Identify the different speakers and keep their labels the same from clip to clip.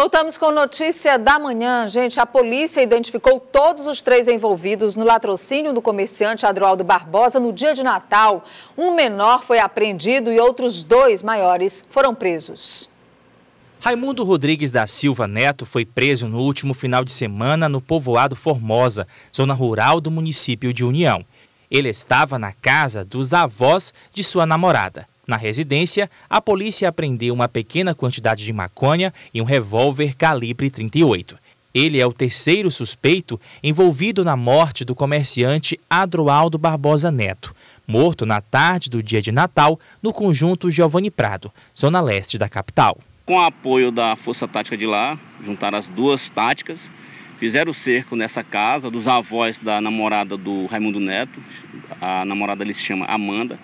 Speaker 1: Voltamos com notícia da manhã. Gente, a polícia identificou todos os três envolvidos no latrocínio do comerciante Adroaldo Barbosa no dia de Natal. Um menor foi apreendido e outros dois maiores foram presos.
Speaker 2: Raimundo Rodrigues da Silva Neto foi preso no último final de semana no povoado Formosa, zona rural do município de União. Ele estava na casa dos avós de sua namorada. Na residência, a polícia apreendeu uma pequena quantidade de maconha e um revólver calibre 38. Ele é o terceiro suspeito envolvido na morte do comerciante Adroaldo Barbosa Neto, morto na tarde do dia de Natal no conjunto Giovanni Prado, zona leste da capital.
Speaker 3: Com o apoio da Força Tática de lá, juntaram as duas táticas Fizeram o cerco nessa casa dos avós da namorada do Raimundo Neto, a namorada ali se chama Amanda.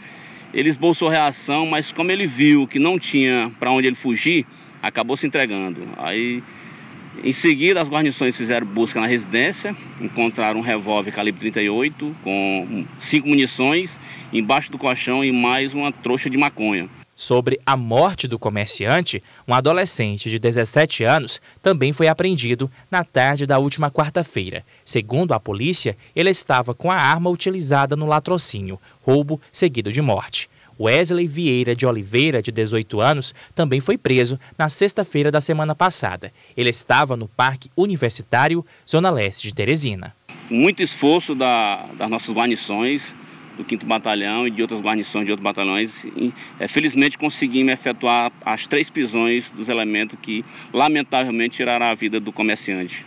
Speaker 3: Ele esboçou reação, mas como ele viu que não tinha para onde ele fugir, acabou se entregando. Aí, em seguida, as guarnições fizeram busca na residência, encontraram um revólver calibre 38 com cinco munições embaixo do colchão e mais uma trouxa de maconha.
Speaker 2: Sobre a morte do comerciante, um adolescente de 17 anos também foi apreendido na tarde da última quarta-feira. Segundo a polícia, ele estava com a arma utilizada no latrocínio, roubo seguido de morte. Wesley Vieira de Oliveira, de 18 anos, também foi preso na sexta-feira da semana passada. Ele estava no Parque Universitário, Zona Leste de Teresina.
Speaker 3: Muito esforço da, das nossas guarnições, do 5 Batalhão e de outras guarnições de outros batalhões. E, é, felizmente conseguimos efetuar as três prisões dos elementos que, lamentavelmente, tiraram a vida do comerciante.